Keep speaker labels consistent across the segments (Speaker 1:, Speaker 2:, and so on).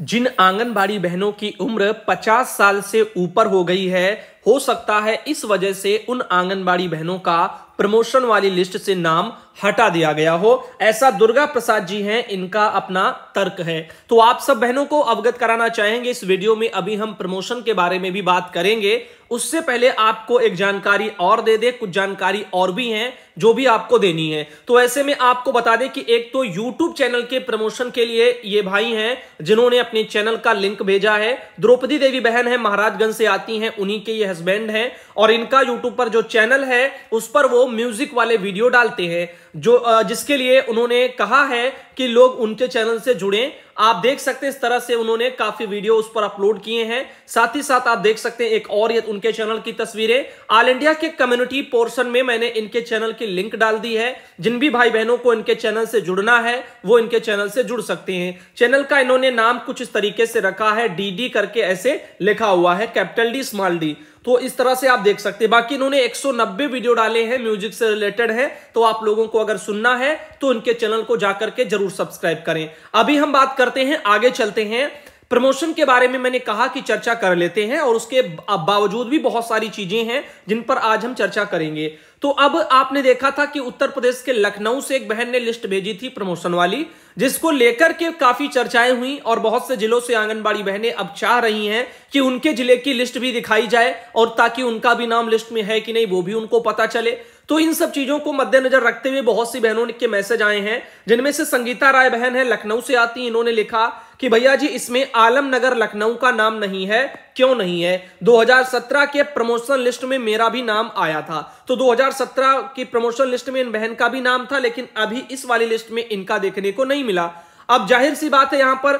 Speaker 1: जिन आंगनबाड़ी बहनों की उम्र 50 साल से ऊपर हो गई है हो सकता है इस वजह से उन आंगनबाड़ी बहनों का प्रमोशन वाली लिस्ट से नाम हटा दिया गया हो ऐसा दुर्गा प्रसाद जी हैं इनका अपना तर्क है तो आप सब बहनों को अवगत कराना चाहेंगे इस वीडियो में अभी हम प्रमोशन के बारे में भी बात करेंगे उससे पहले आपको एक जानकारी और दे दे कुछ जानकारी और भी हैं जो भी आपको देनी है तो ऐसे में आपको बता दें कि एक तो यूट्यूब चैनल के प्रमोशन के लिए ये भाई हैं जिन्होंने अपने चैनल का लिंक भेजा है द्रौपदी देवी बहन है महाराजगंज से आती हैं उन्हीं के ये हस्बैंड हैं और इनका यूट्यूब पर जो चैनल है उस पर वो वो म्यूजिक वाले वीडियो डालते हैं जो जिसके लिए उन्होंने कहा है कि लोग उनके चैनल से जुड़े आप देख सकते हैं इस तरह से उन्होंने काफी वीडियो उस पर अपलोड किए हैं साथ ही साथ आप देख सकते हैं एक और ये उनके चैनल की तस्वीरें ऑल इंडिया के कम्युनिटी पोर्शन में मैंने इनके चैनल की लिंक डाल दी है जिन भी भाई बहनों को इनके चैनल से जुड़ना है वो इनके चैनल से जुड़ सकते हैं चैनल का इन्होंने नाम कुछ इस तरीके से रखा है डी करके ऐसे लिखा हुआ है कैपिटल डी स्मॉल डी तो इस तरह से आप देख सकते हैं बाकी इन्होंने 190 वीडियो डाले हैं म्यूजिक से रिलेटेड है तो आप लोगों को अगर सुनना है तो इनके चैनल को जाकर के जरूर सब्सक्राइब करें अभी हम बात करते हैं आगे चलते हैं प्रमोशन के बारे में मैंने कहा कि चर्चा कर लेते हैं और उसके बावजूद भी बहुत सारी चीजें हैं जिन पर आज हम चर्चा करेंगे तो अब आपने देखा था कि उत्तर प्रदेश के लखनऊ से एक बहन ने लिस्ट भेजी थी प्रमोशन वाली जिसको लेकर के काफी चर्चाएं हुई और बहुत से जिलों से आंगनबाड़ी बहनें अब चाह रही हैं कि उनके जिले की लिस्ट भी दिखाई जाए और ताकि उनका भी नाम लिस्ट में है कि नहीं वो भी उनको पता चले तो इन सब चीजों को मद्देनजर रखते हुए बहुत सी बहनों के मैसेज आए हैं जिनमें से संगीता राय बहन है लखनऊ से आती इन्होंने लिखा कि भैया जी इसमें आलम नगर लखनऊ का नाम नहीं है क्यों नहीं है 2017 के प्रमोशन लिस्ट में मेरा भी नाम आया था तो 2017 की प्रमोशन लिस्ट में इन बहन का भी नाम था लेकिन अभी इस वाली लिस्ट में इनका देखने को नहीं मिला अब जाहिर सी बात है यहां पर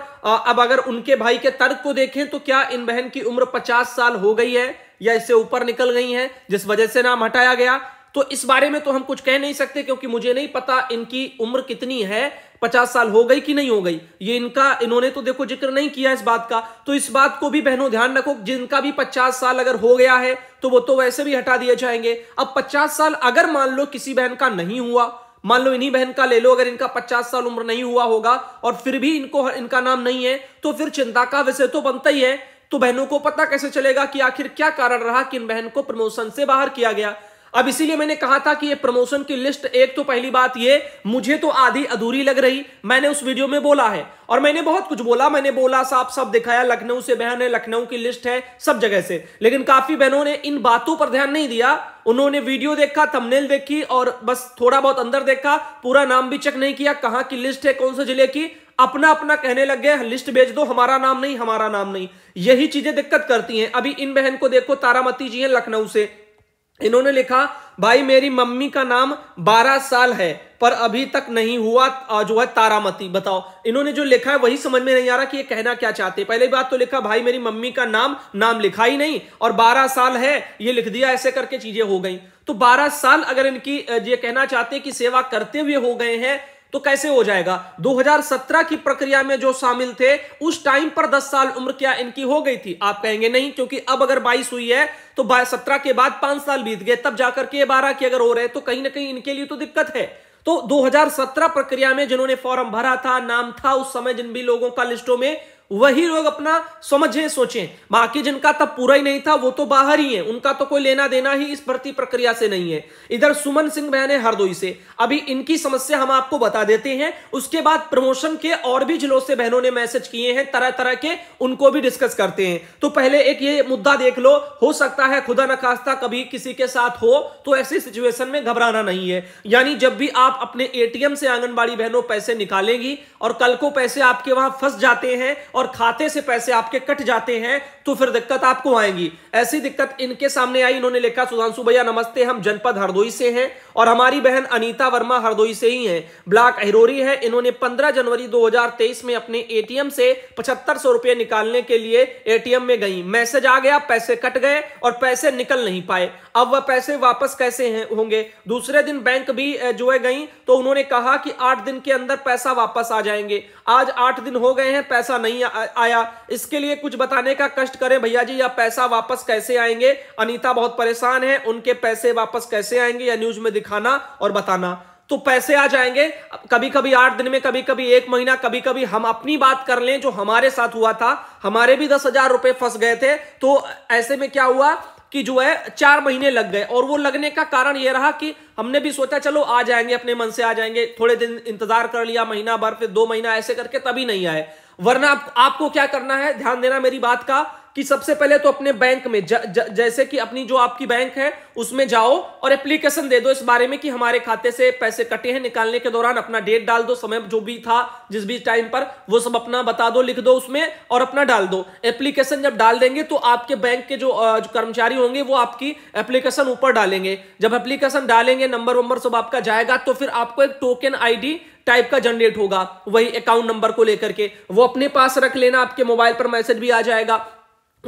Speaker 1: अब अगर उनके भाई के तर्क को देखें तो क्या इन बहन की उम्र पचास साल हो गई है या इससे ऊपर निकल गई है जिस वजह से नाम हटाया गया तो इस बारे में तो हम कुछ कह नहीं सकते क्योंकि मुझे नहीं पता इनकी उम्र कितनी है पचास साल हो गई कि नहीं हो गई ये इनका इन्होंने तो देखो जिक्र नहीं किया इस बात का तो इस बात को भी बहनों ध्यान रखो जिनका भी पचास साल अगर हो गया है तो वो तो वैसे भी हटा दिए जाएंगे अब पचास साल अगर मान लो किसी बहन का नहीं हुआ मान लो इन्हीं बहन का ले लो अगर इनका पचास साल उम्र नहीं हुआ होगा और फिर भी इनको इनका नाम नहीं है तो फिर चिंता का विषय तो बनता ही है तो बहनों को पता कैसे चलेगा कि आखिर क्या कारण रहा कि इन बहन को प्रमोशन से बाहर किया गया अब इसीलिए मैंने कहा था कि ये प्रमोशन की लिस्ट एक तो पहली बात ये मुझे तो आधी अधूरी लग रही मैंने उस वीडियो में बोला है और मैंने बहुत कुछ बोला मैंने बोला साफ साफ दिखाया लखनऊ से बहन है लखनऊ की लिस्ट है सब जगह से लेकिन काफी बहनों ने इन बातों पर ध्यान नहीं दिया उन्होंने वीडियो देखा थंबनेल देखी और बस थोड़ा बहुत अंदर देखा पूरा नाम भी चेक नहीं किया कहा की लिस्ट है कौन से जिले की अपना अपना कहने लग गए लिस्ट भेज दो हमारा नाम नहीं हमारा नाम नहीं यही चीजें दिक्कत करती हैं अभी इन बहन को देखो तारामती जी हैं लखनऊ से इन्होंने लिखा भाई मेरी मम्मी का नाम 12 साल है पर अभी तक नहीं हुआ जो है तारामती बताओ इन्होंने जो लिखा है वही समझ में नहीं आ रहा कि ये कहना क्या चाहते हैं पहली बात तो लिखा भाई मेरी मम्मी का नाम नाम लिखा ही नहीं और 12 साल है ये लिख दिया ऐसे करके चीजें हो गई तो 12 साल अगर इनकी ये कहना चाहते हैं कि सेवा करते हुए हो गए हैं तो कैसे हो जाएगा 2017 की प्रक्रिया में जो शामिल थे उस टाइम पर 10 साल उम्र क्या इनकी हो गई थी आप कहेंगे नहीं क्योंकि अब अगर 22 हुई है तो सत्रह के बाद पांच साल बीत गए तब जाकर के बारह की अगर हो रहे तो कहीं ना कहीं इनके लिए तो दिक्कत है तो 2017 प्रक्रिया में जिन्होंने फॉर्म भरा था नाम था उस समय जिन भी लोगों का लिस्टों में वही लोग अपना समझें सोचें बाकी जिनका तब पूरा ही नहीं था वो तो बाहर ही है उनका तो कोई लेना देना ही इस भर्ती प्रक्रिया से नहीं है इधर सुमन सिंह है हरदोई से अभी इनकी समस्या हम आपको बता देते हैं उसके बाद प्रमोशन के और भी जिलों से बहनों ने मैसेज किए हैं तरह तरह के उनको भी डिस्कस करते हैं तो पहले एक ये मुद्दा देख लो हो सकता है खुदा नखास्ता कभी किसी के साथ हो तो ऐसी सिचुएशन में घबराना नहीं है यानी जब भी आप अपने एटीएम से आंगनबाड़ी बहनों पैसे निकालेंगी और कल को पैसे आपके वहां फंस जाते हैं और खाते से पैसे आपके कट जाते हैं तो फिर दिक्कत आपको आएगी ऐसी दिक्कत इनके सामने आई इन्होंने लिखा सुधांशु भैया नमस्ते हम जनपद हरदोई से हैं और हमारी बहन अनीता वर्मा हरदोई से ही हैं ब्लॉक अहरोरी है इन्होंने 15 जनवरी 2023 में अपने एटीएम से पचहत्तर सौ रुपये निकालने के लिए एटीएम में गई मैसेज आ गया पैसे कट गए और पैसे निकल नहीं पाए अब वह पैसे वापस कैसे होंगे दूसरे दिन बैंक भी जो है गई तो उन्होंने कहा कि आठ दिन के अंदर पैसा वापस आ जाएंगे आज आठ दिन हो गए हैं पैसा नहीं आ, आया इसके लिए कुछ बताने का कष्ट करें भैया जी या पैसा वापस कैसे आएंगे अनीता बहुत परेशान है उनके पैसे वापस कैसे आएंगे या न्यूज में दिखाना और बताना तो पैसे आ जाएंगे कभी कभी आठ दिन में कभी कभी एक महीना कभी कभी हम अपनी बात कर लें जो हमारे साथ हुआ था हमारे भी दस हजार रुपये फंस गए थे तो ऐसे में क्या हुआ कि जो है चार महीने लग गए और वो लगने का कारण ये रहा कि हमने भी सोचा चलो आ जाएंगे अपने मन से आ जाएंगे थोड़े दिन इंतजार कर लिया महीना भर फिर दो महीना ऐसे करके तभी नहीं आए वरना आप, आपको क्या करना है ध्यान देना मेरी बात का कि सबसे पहले तो अपने बैंक में ज, ज, जैसे कि अपनी जो आपकी बैंक है उसमें जाओ और एप्लीकेशन दे दो इस बारे में कि हमारे खाते से पैसे कटे हैं निकालने के दौरान अपना डेट डाल दो समय जो भी था जिस भी टाइम पर वो सब अपना बता दो लिख दो उसमें और अपना डाल दो एप्लीकेशन जब डाल देंगे तो आपके बैंक के जो, जो कर्मचारी होंगे वो आपकी एप्लीकेशन ऊपर डालेंगे जब एप्लीकेशन डालेंगे नंबर वंबर सब आपका जाएगा तो फिर आपको एक टोकन आई टाइप का जनरेट होगा वही अकाउंट नंबर को लेकर के वो अपने पास रख लेना आपके मोबाइल पर मैसेज भी आ जाएगा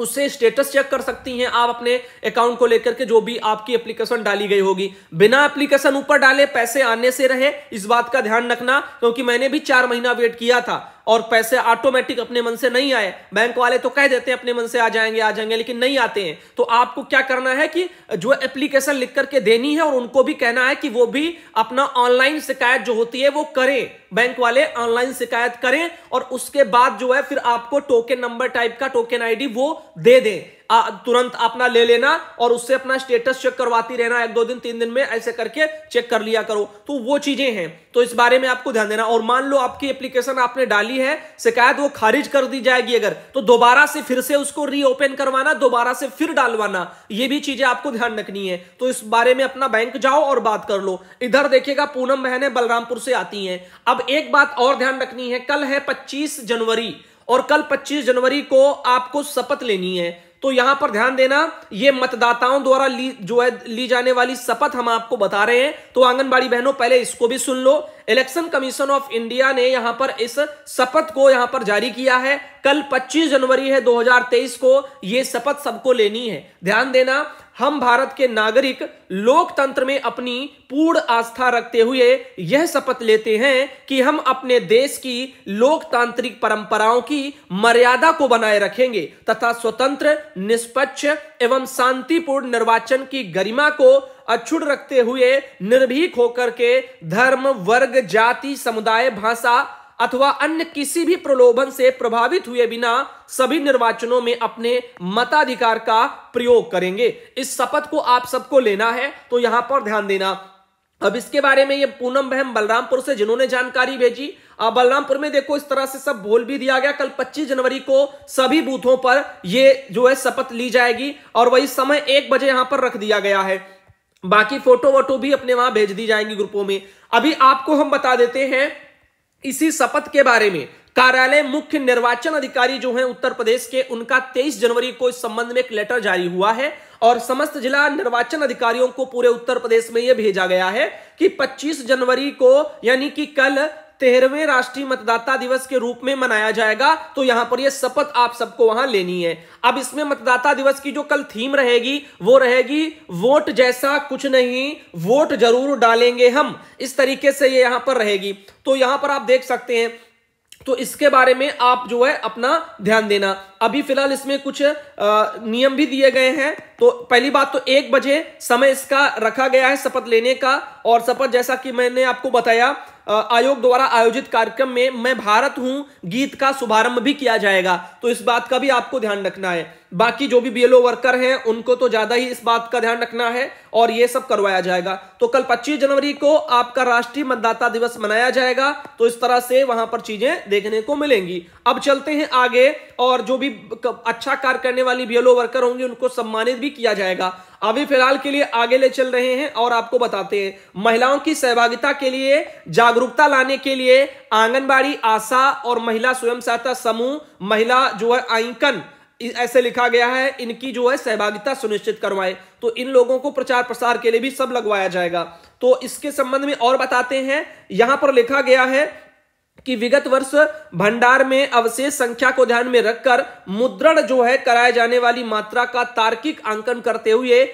Speaker 1: उससे स्टेटस चेक कर सकती हैं आप अपने अकाउंट को लेकर के जो भी आपकी एप्लीकेशन डाली गई होगी बिना एप्लीकेशन ऊपर डाले पैसे आने से रहे इस बात का ध्यान रखना क्योंकि मैंने भी चार महीना वेट किया था और पैसे ऑटोमेटिक अपने मन से नहीं आए बैंक वाले तो कह देते हैं अपने मन से आ जाएंगे आ जाएंगे लेकिन नहीं आते हैं तो आपको क्या करना है कि जो एप्लीकेशन लिख करके देनी है और उनको भी कहना है कि वो भी अपना ऑनलाइन शिकायत जो होती है वो करें बैंक वाले ऑनलाइन शिकायत करें और उसके बाद जो है फिर आपको टोकन नंबर टाइप का टोकन आईडी वो दे दें तुरंत अपना ले लेना और उससे अपना स्टेटस चेक करवाती रहना एक दो दिन तीन दिन में ऐसे करके चेक कर लिया करो तो वो चीजें हैं तो इस बारे में आपको ध्यान देना और मान लो आपकी एप्लीकेशन आपने डाली है शिकायत वो खारिज कर दी जाएगी अगर तो दोबारा से फिर से उसको रीओपन करवाना दोबारा से फिर डालवाना ये भी चीजें आपको ध्यान रखनी है तो इस बारे में अपना बैंक जाओ और बात कर लो इधर देखिएगा पूनम बहने बलरामपुर से आती है अब एक बात और ध्यान रखनी है कल है पच्चीस जनवरी और कल 25 जनवरी को आपको शपथ लेनी है तो यहां पर ध्यान देना ये मतदाताओं द्वारा ली जो है ली जाने वाली शपथ हम आपको बता रहे हैं तो आंगनबाड़ी बहनों पहले इसको भी सुन लो इलेक्शन कमीशन ऑफ इंडिया ने यहां पर इस शपथ को यहां पर जारी किया है कल 25 जनवरी है 2023 को यह शपथ सबको लेनी है ध्यान देना हम भारत के नागरिक लोकतंत्र में अपनी पूर्ण आस्था रखते हुए यह शपथ लेते हैं कि हम अपने देश की लोकतांत्रिक परंपराओं की मर्यादा को बनाए रखेंगे तथा स्वतंत्र निष्पक्ष एवं शांतिपूर्ण निर्वाचन की गरिमा को अक्षुण रखते हुए निर्भीक होकर के धर्म वर्ग जाति समुदाय भाषा अथवा अन्य किसी भी प्रलोभन से प्रभावित हुए बिना सभी निर्वाचनों में अपने मताधिकार का प्रयोग करेंगे इस शपथ को आप सबको लेना है तो यहां पर ध्यान देना अब इसके बारे में ये पूनम बहम बलरामपुर से जिन्होंने जानकारी भेजी बलरामपुर में देखो इस तरह से सब बोल भी दिया गया कल 25 जनवरी को सभी बूथों पर ये जो है शपथ ली जाएगी और वही समय एक बजे यहां पर रख दिया गया है बाकी फोटो वोटो भी अपने वहां भेज दी जाएंगी ग्रुपों में अभी आपको हम बता देते हैं इसी शपथ के बारे में कार्यालय मुख्य निर्वाचन अधिकारी जो हैं उत्तर प्रदेश के उनका 23 जनवरी को इस संबंध में एक लेटर जारी हुआ है और समस्त जिला निर्वाचन अधिकारियों को पूरे उत्तर प्रदेश में यह भेजा गया है कि 25 जनवरी को यानी कि कल तेरहवें राष्ट्रीय मतदाता दिवस के रूप में मनाया जाएगा तो यहां पर यह शपथ आप सबको वहां लेनी है अब इसमें मतदाता दिवस की जो कल थीम रहेगी वो रहेगी वोट जैसा कुछ नहीं वोट जरूर डालेंगे हम इस तरीके से ये यहां पर रहेगी तो यहां पर आप देख सकते हैं तो इसके बारे में आप जो है अपना ध्यान देना अभी फिलहाल इसमें कुछ नियम भी दिए गए हैं तो पहली बात तो एक बजे समय इसका रखा गया है शपथ लेने का और शपथ जैसा कि मैंने आपको बताया आयोग द्वारा आयोजित कार्यक्रम में मैं भारत हूं गीत का शुभारंभ भी किया जाएगा तो इस बात का भी आपको ध्यान रखना है बाकी जो भी बीएलओ वर्कर हैं उनको तो ज्यादा ही इस बात का ध्यान रखना है और ये सब करवाया जाएगा तो कल 25 जनवरी को आपका राष्ट्रीय मतदाता दिवस मनाया जाएगा तो इस तरह से वहां पर चीजें देखने को मिलेंगी अब चलते हैं आगे और जो भी अच्छा कार्य करने वाली बीएलओ वर्कर होंगे उनको सम्मानित भी किया जाएगा अभी फिलहाल के लिए आगे ले चल रहे हैं और आपको बताते हैं महिलाओं की सहभागिता के लिए जागरूकता लाने के लिए आंगनबाड़ी आशा और महिला स्वयं सहायता समूह महिला जो है आइकन ऐसे लिखा गया है इनकी जो है सहभागिता सुनिश्चित करवाएं तो इन लोगों को प्रचार प्रसार के लिए भी सब लगवाया जाएगा तो इसके संबंध में और बताते हैं यहां पर लिखा गया है कि विगत वर्ष भंडार में अवशेष संख्या को ध्यान में रखकर मुद्रण जो है कराए जाने वाली मात्रा का तार्किक आंकन करते हुए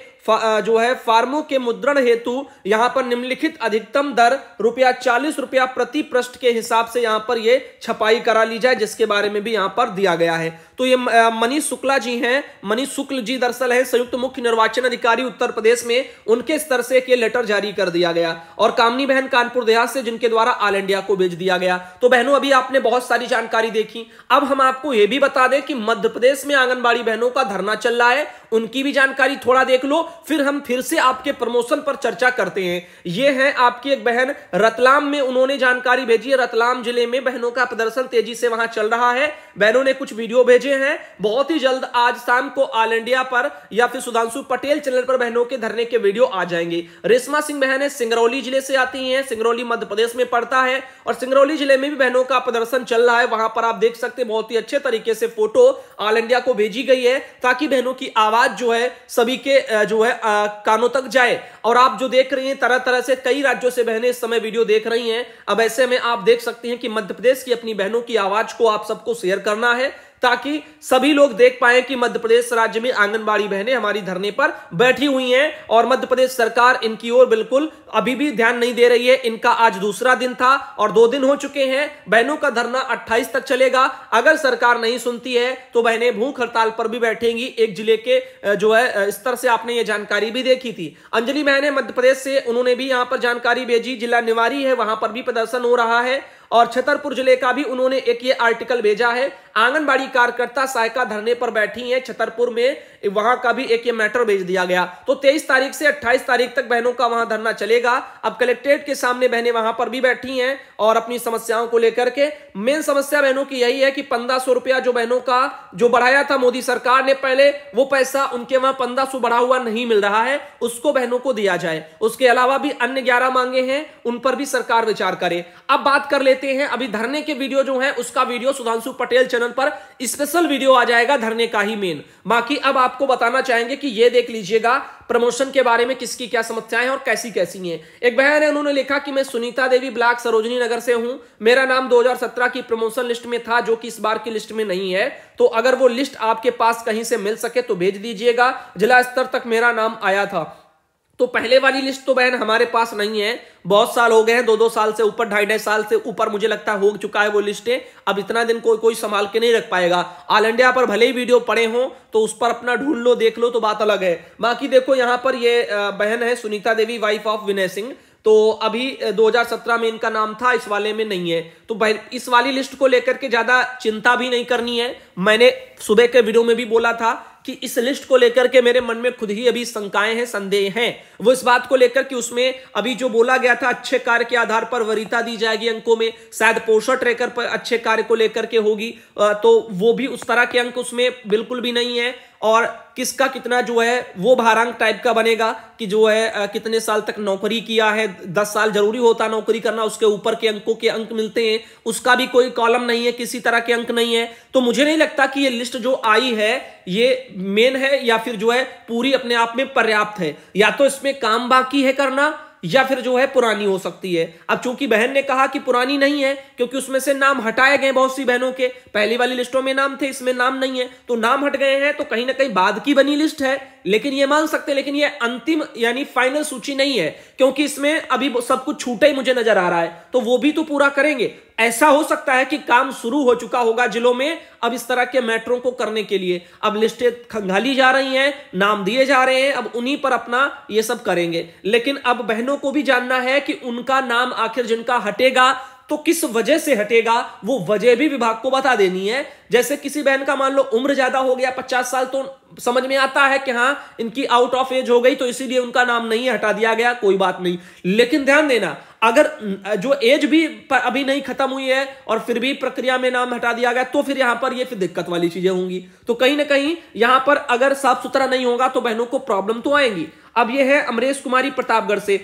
Speaker 1: जो है फार्मों के मुद्रण हेतु यहां पर निम्नलिखित अधिकतम दर रुपया चालीस रुपया प्रति पृष्ठ के हिसाब से यहां पर ये छपाई करा ली जाए जिसके बारे में भी यहां पर दिया गया है तो ये मनीष शुक्ला जी हैं मनीष शुक्ल जी दरअसल है संयुक्त मुख्य निर्वाचन अधिकारी उत्तर प्रदेश में उनके स्तर से एक लेटर जारी कर दिया गया और कामनी बहन कानपुर देहात से जिनके द्वारा ऑल इंडिया को भेज दिया गया तो बहनों अभी आपने बहुत सारी जानकारी देखी अब हम आपको यह भी बता दें कि मध्य प्रदेश में आंगनबाड़ी बहनों का धरना चल रहा है उनकी भी जानकारी थोड़ा देख लो फिर हम फिर से आपके प्रमोशन पर चर्चा करते हैं ये है आपकी एक बहन रतलाम में उन्होंने जानकारी भेजी है रतलाम जिले में बहनों का प्रदर्शन तेजी से वहां चल रहा है बहनों ने कुछ वीडियो भेजे हैं बहुत ही जल्द आज शाम को ऑल इंडिया पर या फिर सुधांशु पटेल चैनल पर बहनों के धरने के वीडियो आ जाएंगे रेशमा सिंह बहन सिंगरौली जिले से आती है सिंगरौली मध्य प्रदेश में पड़ता है और सिंगरौली जिले में भी बहनों का प्रदर्शन चल रहा है वहां पर आप देख सकते हैं बहुत ही अच्छे तरीके से फोटो ऑल इंडिया को भेजी गई है ताकि बहनों की आवाज आवाज जो है सभी के जो है आ, कानों तक जाए और आप जो देख रही हैं तरह तरह से कई राज्यों से बहनें इस समय वीडियो देख रही हैं अब ऐसे में आप देख सकते हैं कि मध्य प्रदेश की अपनी बहनों की आवाज को आप सबको शेयर करना है ताकि सभी लोग देख पाए कि मध्य प्रदेश राज्य में आंगनबाड़ी बहनें हमारी धरने पर बैठी हुई हैं और मध्य प्रदेश सरकार इनकी ओर बिल्कुल अभी भी ध्यान नहीं दे रही है इनका आज दूसरा दिन था और दो दिन हो चुके हैं बहनों का धरना अट्ठाईस तक चलेगा अगर सरकार नहीं सुनती है तो बहनें भूख हड़ताल पर भी बैठेंगी एक जिले के जो है स्तर से आपने ये जानकारी भी देखी थी अंजलि बहने मध्य प्रदेश से उन्होंने भी यहां पर जानकारी भेजी जिला निवारी है वहां पर भी प्रदर्शन हो रहा है और छतरपुर जिले का भी उन्होंने एक ये आर्टिकल भेजा है आंगनबाड़ी कार्यकर्ता सहायका धरने पर बैठी हैं छतरपुर में वहां का भी एक ये मैटर भेज दिया गया तो 23 तारीख से 28 तारीख तक बहनों का वहां धरना चलेगा अब कलेक्ट्रेट के सामने बहनें वहां पर भी बैठी हैं और अपनी समस्याओं को लेकर के मेन समस्या बहनों की यही है कि पंद्रह रुपया जो बहनों का जो बढ़ाया था मोदी सरकार ने पहले वो पैसा उनके वहां पंद्रह बढ़ा हुआ नहीं मिल रहा है उसको बहनों को दिया जाए उसके अलावा भी अन्य ग्यारह मांगे हैं उन पर भी सरकार विचार करे अब बात कर लेते सकते हैं अभी धरने के वीडियो जो है उसका वीडियो सुधांशु पटेल चैनल पर स्पेशल वीडियो आ जाएगा धरने का ही मेन बाकी अब आपको बताना चाहेंगे कि ये देख लीजिएगा प्रमोशन के बारे में किसकी क्या समस्याएं हैं और कैसी कैसी हैं एक बहन है उन्होंने लिखा कि मैं सुनीता देवी ब्लॉक सरोजनी नगर से हूं मेरा नाम 2017 की प्रमोशन लिस्ट में था जो कि इस बार की लिस्ट में नहीं है तो अगर वो लिस्ट आपके पास कहीं से मिल सके तो भेज दीजिएगा जिला स्तर तक मेरा नाम आया था तो पहले वाली लिस्ट तो बहन हमारे पास नहीं है बहुत साल हो गए हैं दो दो साल से ऊपर ढाई ढाई साल से ऊपर मुझे लगता है हो चुका है वो लिस्टें अब इतना दिन कोई कोई संभाल के नहीं रख पाएगा ऑल इंडिया पर भले ही वीडियो पड़े हों तो उस पर अपना ढूंढ लो देख लो तो बात अलग है बाकी देखो यहाँ पर ये बहन है सुनीता देवी वाइफ ऑफ विनय सिंह तो अभी 2017 में इनका नाम था इस वाले में नहीं है तो इस वाली लिस्ट को लेकर के ज्यादा चिंता भी नहीं करनी है मैंने सुबह के वीडियो में भी बोला था कि इस लिस्ट को लेकर के मेरे मन में खुद ही अभी शंकाएं हैं संदेह हैं वो इस बात को लेकर कि उसमें अभी जो बोला गया था अच्छे कार्य के आधार पर वरीता दी जाएगी अंकों में शायद पोषण ट्रेकर पर अच्छे कार्य को लेकर के होगी तो वो भी उस तरह के अंक उसमें बिल्कुल भी नहीं है और किसका कितना जो है वो भारांग टाइप का बनेगा कि जो है कितने साल तक नौकरी किया है दस साल जरूरी होता नौकरी करना उसके ऊपर के अंकों के अंक मिलते हैं उसका भी कोई कॉलम नहीं है किसी तरह के अंक नहीं है तो मुझे नहीं लगता कि ये लिस्ट जो आई है ये मेन है या फिर जो है पूरी अपने आप में पर्याप्त है या तो इसमें काम बाकी है करना या फिर जो है पुरानी हो सकती है अब चूंकि बहन ने कहा कि पुरानी नहीं है क्योंकि उसमें से नाम हटाए गए बहुत सी बहनों के पहली वाली लिस्टों में नाम थे इसमें नाम नहीं है तो नाम हट गए हैं तो कहीं ना कहीं बाद की बनी लिस्ट है लेकिन ये मांग सकते हैं लेकिन ये अंतिम यानी फाइनल सूची नहीं है क्योंकि इसमें अभी सब कुछ छूटा ही मुझे नजर आ रहा है तो वो भी तो पूरा करेंगे ऐसा हो सकता है कि काम शुरू हो चुका होगा जिलों में अब इस तरह के मेट्रो को करने के लिए अब लिस्टें खंगाली जा रही हैं नाम दिए जा रहे हैं अब उन्हीं पर अपना ये सब करेंगे लेकिन अब बहनों को भी जानना है कि उनका नाम आखिर जिनका हटेगा तो किस वजह से हटेगा वो वजह भी विभाग को बता देनी है जैसे किसी बहन का मान लो उम्र ज्यादा हो गया पचास साल तो समझ में आता है कि हाँ इनकी आउट ऑफ एज हो गई तो इसीलिए उनका नाम नहीं हटा दिया गया कोई बात नहीं लेकिन ध्यान देना अगर जो एज भी अभी नहीं खत्म हुई है और फिर भी प्रक्रिया में नाम हटा दिया गया तो फिर यहां पर ये फिर दिक्कत वाली चीजें होंगी तो कहीं ना कहीं यहां पर अगर साफ सुथरा नहीं होगा तो बहनों को प्रॉब्लम तो आएंगी अब ये है अमरेश कुमारी प्रतापगढ़ से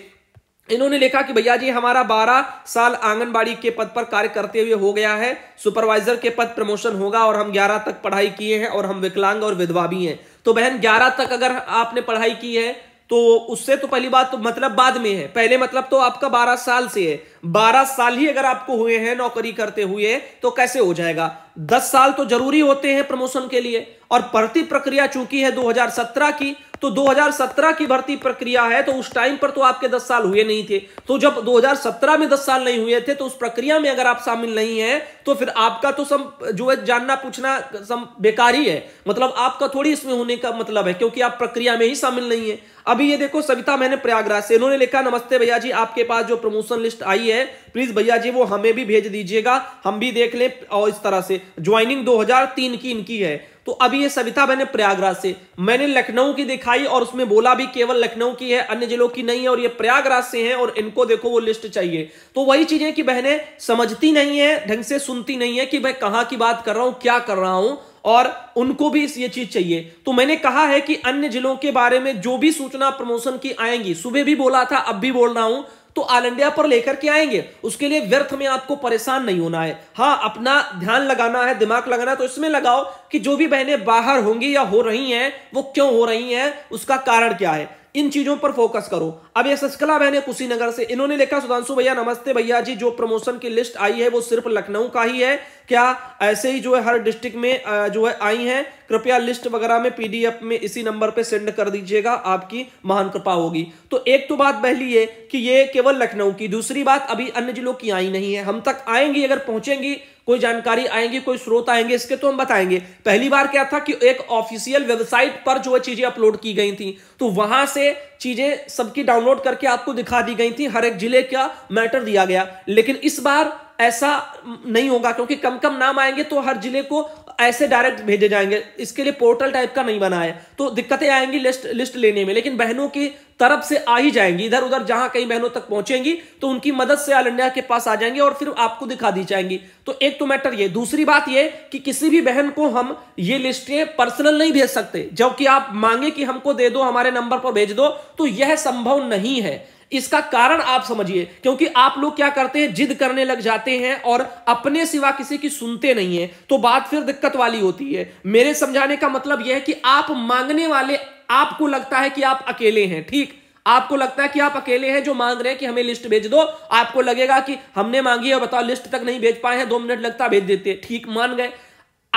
Speaker 1: इन्होंने लिखा कि भैया जी हमारा 12 साल आंगनबाड़ी के पद पर कार्य करते हुए हो गया है सुपरवाइजर के पद प्रमोशन होगा और हम 11 तक पढ़ाई किए हैं और हम विकलांग और विधवा भी हैं तो बहन 11 तक अगर आपने पढ़ाई की है तो उससे तो पहली बात तो मतलब बाद में है पहले मतलब तो आपका 12 साल से है बारह साल ही अगर आपको हुए हैं नौकरी करते हुए तो कैसे हो जाएगा दस साल तो जरूरी होते हैं प्रमोशन के लिए और भर्ती प्रक्रिया चूंकि है 2017 की तो 2017 की भर्ती प्रक्रिया है तो उस टाइम पर तो आपके 10 साल हुए नहीं थे तो जब 2017 में 10 साल नहीं हुए थे तो उस प्रक्रिया में अगर आप शामिल नहीं हैं तो फिर आपका तो सम जो है जानना पूछना सम बेकार ही है मतलब आपका थोड़ी इसमें होने का मतलब है क्योंकि आप प्रक्रिया में ही शामिल नहीं है अभी ये देखो सविता मैंने प्रयागराज से इन्होंने लिखा नमस्ते भैया जी आपके पास जो प्रमोशन लिस्ट आई है है प्लीज भैया जी वो हमें भी भेज दीजिएगा हम भी देख लें और इस तरह से ज्वाइनिंग 2003 की इनकी है तो अभी ये सविता बहने प्रयागराज से मैंने लखनऊ की दिखाई और उसमें बोला भी केवल लखनऊ की है अन्य जिलों की नहीं है और ये प्रयागराज से हैं और इनको देखो वो लिस्ट चाहिए तो वही चीजें कि बहने समझती नहीं है ढंग से सुनती नहीं है कि मैं कहां की बात कर रहा हूं क्या कर रहा हूं और उनको भी ये चीज चाहिए तो मैंने कहा है कि अन्य जिलों के बारे में जो भी सूचना प्रमोशन की आएंगी सुबह भी बोला था अब भी बोल रहा हूं तो आलंडिया पर लेकर के आएंगे उसके लिए व्यर्थ में आपको परेशान नहीं होना है हाँ अपना ध्यान लगाना है दिमाग लगाना है तो इसमें लगाओ कि जो भी बहनें बाहर होंगी या हो रही हैं वो क्यों हो रही हैं उसका कारण क्या है इन चीजों पर फोकस करो अब ये सस्कला बहन है कुशीनगर से इन्होंने लिखा सुधांशु भैया नमस्ते भैया जी जो प्रमोशन की लिस्ट आई है वो सिर्फ लखनऊ का ही है क्या ऐसे ही जो है हर डिस्ट्रिक्ट में जो है आई है कृपया लिस्ट वगैरह में पीडीएफ में इसी नंबर पे सेंड कर दीजिएगा आपकी महान कृपा होगी तो एक तो बात पहली है कि ये केवल लखनऊ की दूसरी बात अभी अन्य जिलों की आई नहीं है हम तक आएंगी अगर पहुंचेंगी कोई जानकारी आएंगी कोई स्रोत आएंगे इसके तो हम बताएंगे पहली बार क्या था कि एक ऑफिशियल वेबसाइट पर जो है चीजें अपलोड की गई थी तो वहां से चीजें सबकी डाउनलोड करके आपको दिखा दी गई थी हर एक जिले का मैटर दिया गया लेकिन इस बार ऐसा नहीं होगा क्योंकि कम कम नाम आएंगे तो हर जिले को ऐसे डायरेक्ट भेजे जाएंगे इसके लिए पोर्टल टाइप का नहीं बना है तो दिक्कतें आएंगी लिस्ट लिस्ट लेने में लेकिन बहनों की तरफ से आ ही जाएंगी इधर उधर जहां कई बहनों तक पहुंचेंगी तो उनकी मदद से ऑल इंडिया के पास आ जाएंगे और फिर आपको दिखा दी जाएंगी तो एक तो मैटर ये दूसरी बात ये कि किसी भी बहन को हम ये लिस्टें पर्सनल नहीं भेज सकते जबकि आप मांगे कि हमको दे दो हमारे नंबर पर भेज दो तो यह संभव नहीं है इसका कारण आप समझिए क्योंकि आप लोग क्या करते हैं जिद करने लग जाते हैं और अपने सिवा किसी की सुनते नहीं है तो बात फिर दिक्कत वाली होती है मेरे समझाने का मतलब यह है कि आप मांगने वाले आपको लगता है कि आप अकेले हैं ठीक आपको लगता है कि आप अकेले हैं जो मांग रहे हैं कि हमें लिस्ट भेज दो आपको लगेगा कि हमने मांगी है बताओ लिस्ट तक नहीं भेज पाए हैं दो मिनट लगता भेज देते ठीक मान गए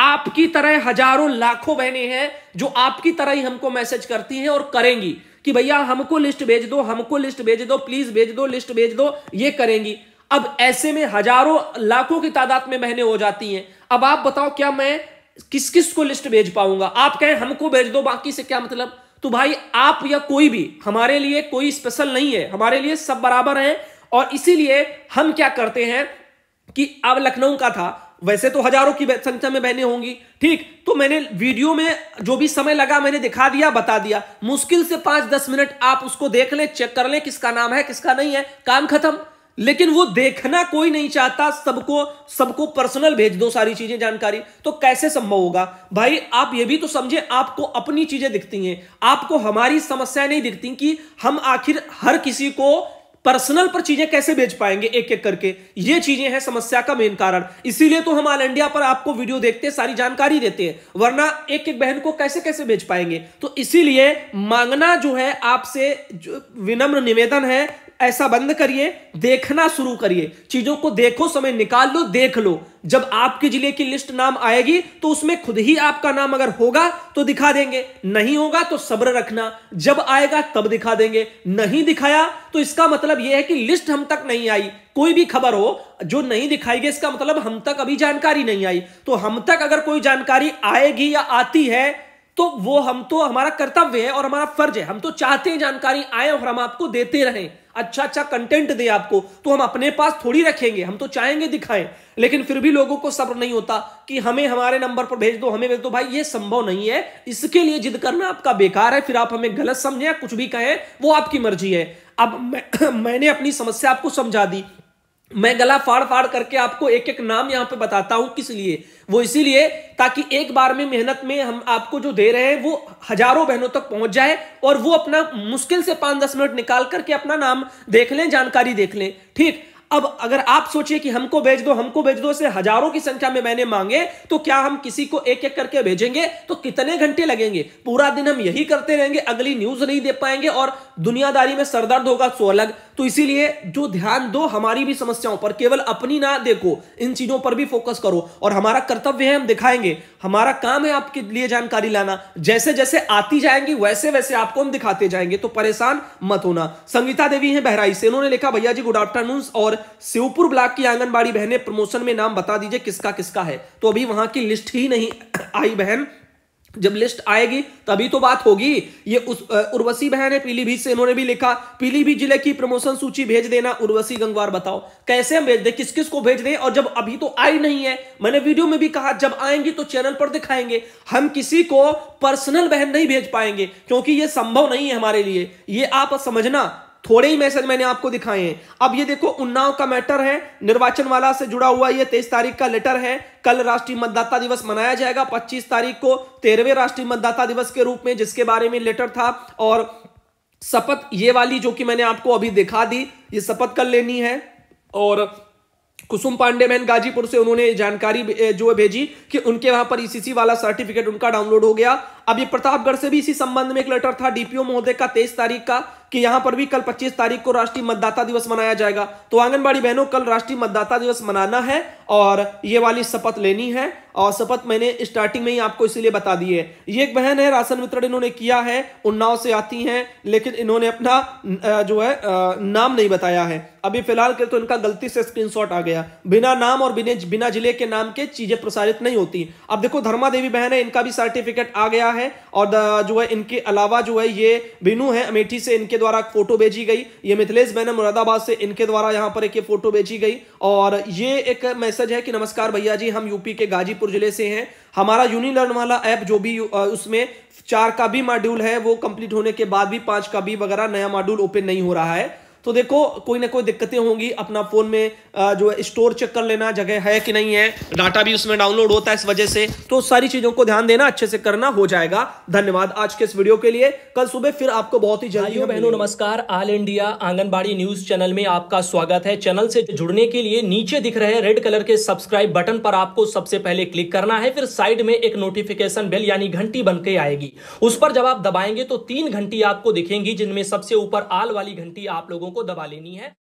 Speaker 1: आपकी तरह हजारों लाखों बहनें हैं जो आपकी तरह ही हमको मैसेज करती हैं और करेंगी कि भैया हमको लिस्ट भेज दो हमको लिस्ट भेज दो प्लीज भेज दो लिस्ट भेज दो ये करेंगी अब ऐसे में हजारों लाखों की तादाद में बहने हो जाती हैं अब आप बताओ क्या मैं किस किस को लिस्ट भेज पाऊंगा आप कहें हमको भेज दो बाकी से क्या मतलब तो भाई आप या कोई भी हमारे लिए कोई स्पेशल नहीं है हमारे लिए सब बराबर हैं और इसीलिए हम क्या करते हैं कि अब लखनऊ का था वैसे तो हजारों की संख्या में बहनें होंगी ठीक तो मैंने वीडियो में जो भी समय लगा मैंने दिखा दिया बता दिया मुश्किल से पांच दस मिनट आप उसको देख लें चेक कर लें किसका नाम है किसका नहीं है काम खत्म लेकिन वो देखना कोई नहीं चाहता सबको सबको पर्सनल भेज दो सारी चीजें जानकारी तो कैसे संभव होगा भाई आप ये भी तो समझे आपको अपनी चीजें दिखती हैं आपको हमारी समस्या नहीं दिखती कि हम आखिर हर किसी को पर्सनल पर चीजें कैसे बेच पाएंगे एक एक करके ये चीजें हैं समस्या का मेन कारण इसीलिए तो हम ऑल इंडिया पर आपको वीडियो देखते हैं सारी जानकारी देते हैं वरना एक एक बहन को कैसे कैसे बेच पाएंगे तो इसीलिए मांगना जो है आपसे विनम्र निवेदन है ऐसा बंद करिए देखना शुरू करिए चीजों को देखो समय निकाल लो देख लो जब आपके जिले की लिस्ट नाम आएगी तो उसमें खुद ही आपका नाम अगर होगा तो दिखा देंगे नहीं होगा तो सब्र रखना जब आएगा तब दिखा देंगे नहीं दिखाया तो इसका मतलब यह है कि लिस्ट हम तक नहीं आई कोई भी खबर हो जो नहीं दिखाई गई इसका मतलब हम तक अभी जानकारी नहीं आई तो हम तक अगर कोई जानकारी आएगी या आती है तो वो हम तो हमारा कर्तव्य है और हमारा फर्ज है हम तो चाहते हैं जानकारी आए और हम आपको देते रहे अच्छा अच्छा कंटेंट दे आपको तो हम अपने पास थोड़ी रखेंगे हम तो चाहेंगे दिखाएं लेकिन फिर भी लोगों को सब्र नहीं होता कि हमें हमारे नंबर पर भेज दो हमें भेज दो भाई ये संभव नहीं है इसके लिए जिद करना आपका बेकार है फिर आप हमें गलत समझें कुछ भी कहें वो आपकी मर्जी है अब मैं, मैंने अपनी समस्या आपको समझा दी मैं गला फाड़ फाड़ करके आपको एक एक नाम यहां पे बताता हूं किस लिए वो इसीलिए ताकि एक बार में मेहनत में हम आपको जो दे रहे हैं वो हजारों बहनों तक पहुंच जाए और वो अपना मुश्किल से पांच दस मिनट निकाल करके अपना नाम देख लें जानकारी देख लें ठीक अब अगर आप सोचिए कि हमको भेज दो हमको भेज दो से हजारों की संख्या में मैंने मांगे तो क्या हम किसी को एक एक करके भेजेंगे तो कितने घंटे लगेंगे पूरा दिन हम यही करते रहेंगे अगली न्यूज नहीं दे पाएंगे और दुनियादारी में सरदर्द होगा सो तो अलग तो इसीलिए जो ध्यान दो हमारी भी समस्याओं पर केवल अपनी ना देखो इन चीजों पर भी फोकस करो और हमारा कर्तव्य है हम दिखाएंगे हमारा काम है आपके लिए जानकारी लाना जैसे जैसे आती जाएंगी वैसे वैसे आपको हम दिखाते जाएंगे तो परेशान मत होना संगीता देवी है बहराई से उन्होंने लिखा भैया जी गुड आफ्टरनून और शिवपुर ब्लॉक की आंगनबाड़ी बहने प्रमोशन में नाम बता दीजिए किसका किसका है तो अभी वहां की लिस्ट ही नहीं आई बहन जब लिस्ट आएगी तभी तो बात होगी ये उस उर्वशी बहन है पीलीभीत से इन्होंने भी लिखा पीलीभीत जिले की प्रमोशन सूची भेज देना उर्वशी गंगवार बताओ कैसे हम भेज दें किस किस को भेज दें और जब अभी तो आई नहीं है मैंने वीडियो में भी कहा जब आएंगी तो चैनल पर दिखाएंगे हम किसी को पर्सनल बहन नहीं भेज पाएंगे क्योंकि ये संभव नहीं है हमारे लिए ये आप समझना थोड़े ही मैसेज मैंने आपको दिखाए हैं अब ये देखो उन्नाव का मैटर है निर्वाचन वाला से जुड़ा हुआ ये तेईस तारीख का लेटर है कल राष्ट्रीय मतदाता दिवस मनाया जाएगा पच्चीस तारीख को तेरहवें राष्ट्रीय मतदाता दिवस के रूप में जिसके बारे में लेटर था और शपथ ये वाली जो कि मैंने आपको अभी दिखा दी ये शपथ कर लेनी है और कुसुम पांडे बहन गाजीपुर से उन्होंने जानकारी जो भेजी कि उनके वहां पर ईसीसी e वाला सर्टिफिकेट उनका डाउनलोड हो गया अब ये प्रतापगढ़ से भी इसी संबंध में एक लेटर था डीपीओ महोदय का तेईस तारीख का कि यहां पर भी कल 25 तारीख को राष्ट्रीय मतदाता दिवस मनाया जाएगा तो आंगनबाड़ी बहनों कल राष्ट्रीय मतदाता दिवस मनाना है और ये वाली शपथ लेनी है और शपथ मैंने स्टार्टिंग में ही आपको इसीलिए बता दी है ये एक बहन है राशन वितरण इन्होंने किया है उन्नाव से आती हैं लेकिन इन्होंने अपना जो है नाम नहीं बताया है अभी फिलहाल के तो इनका गलती से स्क्रीनशॉट आ गया बिना नाम और बिना जिले के नाम के चीजें प्रसारित नहीं होती अब देखो धर्मा देवी बहन है इनका भी सर्टिफिकेट आ गया लिखा है और जो है इनके अलावा जो है ये बिनू है अमेठी से इनके द्वारा फोटो भेजी गई ये मिथिलेश बहन है मुरादाबाद से इनके द्वारा यहाँ पर एक फोटो भेजी गई और ये एक मैसेज है कि नमस्कार भैया जी हम यूपी के गाजीपुर जिले से हैं हमारा यूनिलर्न वाला ऐप जो भी उसमें चार का भी मॉड्यूल है वो कंप्लीट होने के बाद भी पांच का भी वगैरह नया मॉड्यूल ओपन नहीं हो रहा है तो देखो कोई ना कोई दिक्कतें होंगी अपना फ़ोन में जो है स्टोर चेक कर लेना जगह है कि नहीं है डाटा भी उसमें डाउनलोड होता है इस वजह से तो सारी चीज़ों को ध्यान देना अच्छे से करना हो जाएगा धन्यवाद आज के इस वीडियो के लिए कल सुबह फिर आपको बहुत ही जल्दी बहनों नमस्कार all India anganwadi news channel में आपका स्वागत है चैनल से जुड़ने के लिए नीचे दिख रहे रेड कलर के सब्सक्राइब बटन पर आपको सबसे पहले क्लिक करना है फिर साइड में एक नोटिफिकेशन बेल यानी घंटी बन के आएगी उस पर जब आप दबाएंगे तो तीन घंटी आपको दिखेंगी जिनमें सबसे ऊपर आल वाली घंटी आप लोगों को दबा लेनी है